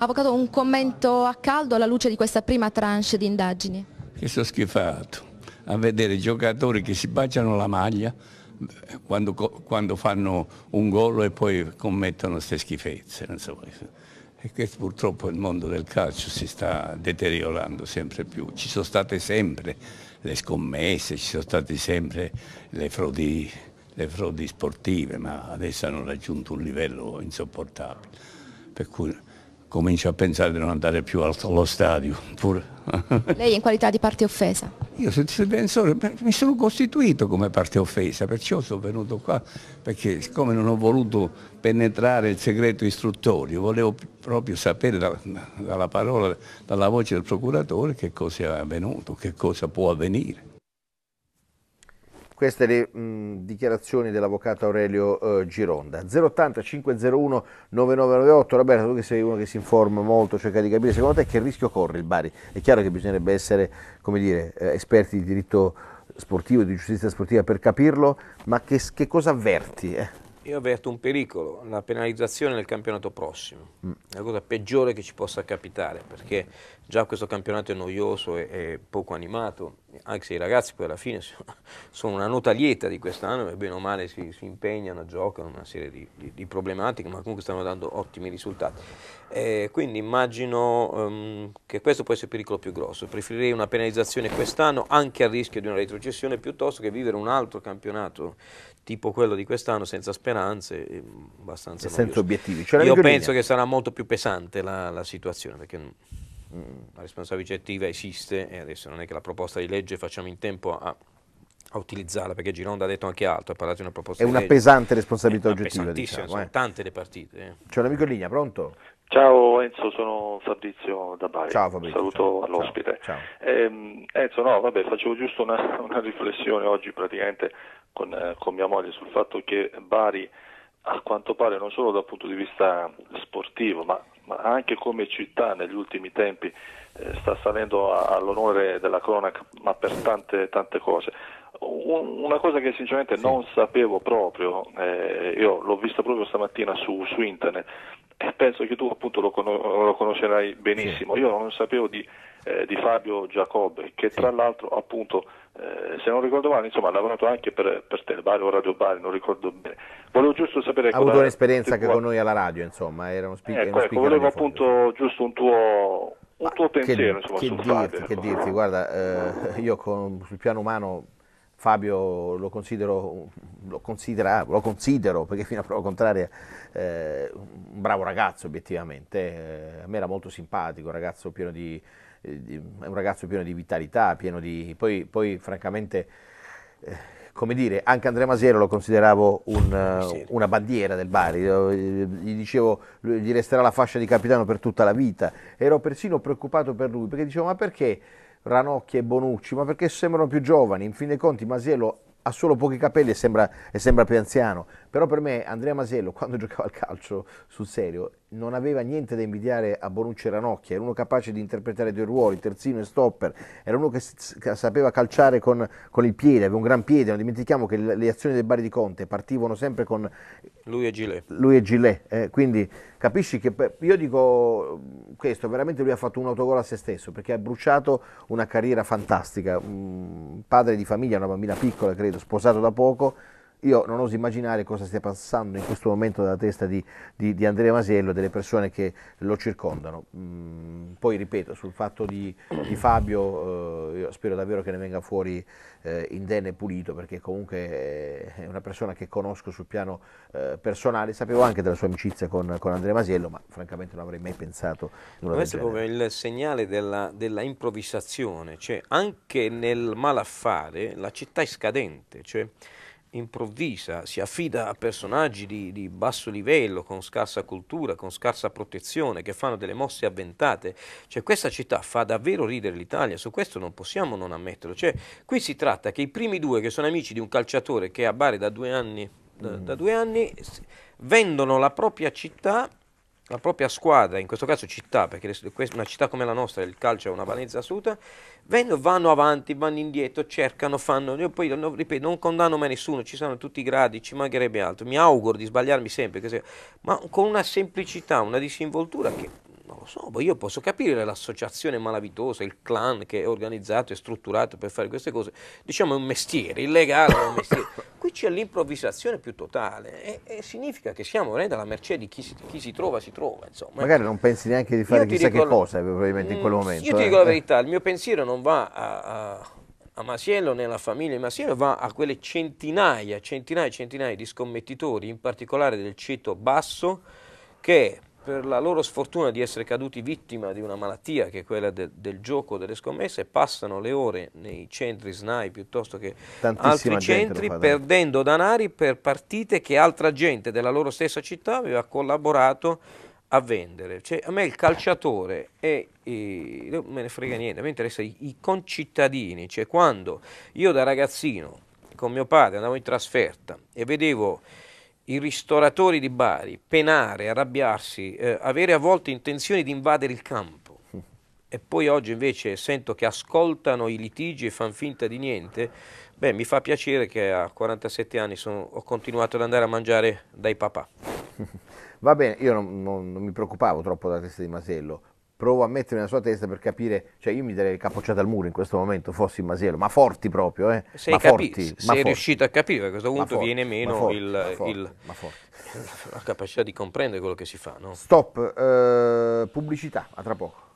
Avvocato, un commento a caldo alla luce di questa prima tranche di indagini? Che sono schifato a vedere giocatori che si baciano la maglia eh, quando, quando fanno un gol e poi commettono queste schifezze. So. E questo purtroppo il mondo del calcio si sta deteriorando sempre più. Ci sono state sempre le scommesse, ci sono state sempre le frodi, le frodi sportive, ma adesso hanno raggiunto un livello insopportabile. Per cui comincio a pensare di non andare più allo stadio. Pur... Lei in qualità di parte offesa? Io pensore, mi sono costituito come parte offesa, perciò sono venuto qua, perché siccome non ho voluto penetrare il segreto istruttorio, volevo proprio sapere da, dalla parola, dalla voce del procuratore che cosa è avvenuto, che cosa può avvenire. Queste le mh, dichiarazioni dell'avvocato Aurelio eh, Gironda. 080 501 9998, Roberto, tu che sei uno che si informa molto, cerca di capire, secondo te che rischio corre il Bari? È chiaro che bisognerebbe essere, come dire, eh, esperti di diritto sportivo, di giustizia sportiva per capirlo, ma che, che cosa avverti? Eh? Io avverto un pericolo, la penalizzazione del campionato prossimo, mm. è la cosa peggiore che ci possa capitare, perché già questo campionato è noioso e poco animato, anche se i ragazzi poi alla fine sono una nota lieta di quest'anno, e bene o male si, si impegnano, giocano, una serie di, di, di, problematiche, ma comunque stanno dando ottimi risultati. Eh, quindi immagino um, che questo può essere il pericolo più grosso. Preferirei una penalizzazione quest'anno, anche a rischio di una retrocessione, piuttosto che vivere un altro campionato tipo quello di quest'anno, senza speranze, e eh, abbastanza... E senza obiettivi. Cioè Io penso che sarà molto più pesante la, la situazione, perché Mm, la responsabilità oggettiva esiste e adesso non è che la proposta di legge facciamo in tempo a, a utilizzarla perché Gironda ha detto anche altro, ha parlato di una proposta è di una legge. È una pesante responsabilità oggettiva. Diciamo, sono eh. tante le partite. Eh. C'è un amico in linea, pronto? Ciao Enzo, sono Fabrizio da Bari. Ciao Fabrizio. Saluto ciao, all'ospite. Ciao, ciao. Eh, Enzo, no, vabbè, facevo giusto una, una riflessione oggi praticamente con, eh, con, mia moglie sul fatto che Bari a quanto pare non solo dal punto di vista sportivo, ma ma anche come città negli ultimi tempi eh, sta salendo all'onore della cronaca, ma per tante, tante cose. Un, una cosa che sinceramente sì. non sapevo proprio, eh, io l'ho vista proprio stamattina su, su, internet e penso che tu appunto lo, con- lo conoscerai benissimo. Sì. Io non sapevo di, eh, di Fabio Giacobbe, che sì. tra l'altro appunto eh, se non ricordo male, insomma, ha lavorato anche per, per Telebari o Radio Bari, non ricordo bene. Volevo giusto sapere... Ha avuto un'esperienza anche con noi alla radio, insomma, era uno eh, speaker. Eh, ecco, volevo appunto giusto un tuo, un tuo pensiero, che, insomma, che dirti, Che dirti, guarda, eh, io con, sul piano umano Fabio lo considero, lo, considera, lo considero, perché fino a prova contraria, eh, un bravo ragazzo obiettivamente, eh, a me era molto simpatico, un ragazzo pieno di eh, è un ragazzo pieno di vitalità, pieno di... Poi, poi francamente, eh, come dire, anche Andrea Masiero lo consideravo un, eh, una bandiera del Bari, gli dicevo, gli resterà la fascia di capitano per tutta la vita, ero persino preoccupato per lui, perché dicevo, ma perché Ranocchi e Bonucci, ma perché sembrano più giovani, in fin dei conti Masiero ha solo pochi capelli e sembra, e sembra più anziano, però per me Andrea Masiello quando giocava al calcio sul serio non aveva niente da invidiare a Bonucci e Ranocchia, era uno capace di interpretare due ruoli, terzino e stopper, era uno che, che sapeva calciare con, con, il piede, aveva un gran piede, non dimentichiamo che le, le, azioni del Bari di Conte partivano sempre con lui e Gilet, lui e Gilet eh, quindi capisci che io dico questo, veramente lui ha fatto un autogol a se stesso perché ha bruciato una carriera fantastica, un padre di famiglia, una bambina piccola credo, sposato da poco, io non oso immaginare cosa stia passando in questo momento dalla testa di, di, di Andrea Masiello e delle persone che lo circondano. Mm, poi ripeto, sul fatto di, di Fabio, eh, spero davvero che ne venga fuori eh, indenne e pulito, perché comunque eh, è una persona che conosco sul piano eh, personale. Sapevo anche della sua amicizia con, con, Andrea Masiello, ma francamente non avrei mai pensato. Questo è come il segnale della, della, improvvisazione, cioè anche nel malaffare la città è scadente. Cioè improvvisa, si affida a personaggi di, di, basso livello, con scarsa cultura, con scarsa protezione, che fanno delle mosse avventate. Cioè questa città fa davvero ridere l'Italia, su questo non possiamo non ammetterlo. Cioè, qui si tratta che i primi due che sono amici di un calciatore che è a Bari da due anni, da, mm. da due anni vendono la propria città la propria squadra, in questo caso città, perché una città come la nostra, il calcio è una valenza assoluta, vanno avanti, vanno indietro, cercano, fanno, io poi no, ripeto, non condanno mai nessuno, ci sono tutti i gradi, ci mancherebbe altro, mi auguro di sbagliarmi sempre, se, ma con una semplicità, una disinvoltura che non lo so, io posso capire l'associazione malavitosa, il clan che è organizzato e strutturato per fare queste cose, diciamo è un mestiere, illegale è un mestiere. aprirci all'improvvisazione più totale e, e significa che siamo veramente alla mercé di chi si, chi si trova, si trova. Insomma. Magari non pensi neanche di fare chissà che cosa eh, probabilmente in quel mm, momento. Io ti dico eh. la verità, il mio pensiero non va a, a, a Masiello nella famiglia di Masiello, va a quelle centinaia, centinaia e centinaia di scommettitori, in particolare del ceto basso, che per la loro sfortuna di essere caduti vittima di una malattia che è quella de del gioco delle scommesse, passano le ore nei centri SNAI piuttosto che Tantissima altri centri perdendo danari per partite che altra gente della loro stessa città aveva collaborato a vendere. Cioè, a me il calciatore e i, me ne frega niente, a me interessa i, i concittadini, cioè quando io da ragazzino con mio padre andavo in trasferta e vedevo i ristoratori di Bari penare, arrabbiarsi, eh, avere a volte intenzioni di invadere il campo. E poi oggi invece sento che ascoltano i litigi e fanno finta di niente. Beh, mi fa piacere che a 47 anni sono, ho continuato ad andare a mangiare dai papà. Va bene, io non, non, non mi preoccupavo troppo della testa di Masello, provo a mettermi nella sua testa per capire, cioè io mi darei le capocciate al muro in questo momento, fossi in Masiello, ma forti proprio, eh? Sei, ma capi- forti, sei ma riuscito forti. a capire, a questo punto forti, viene meno forti, il, ma il, ma la capacità di comprendere quello che si fa. No? Stop, eh, pubblicità, a tra poco.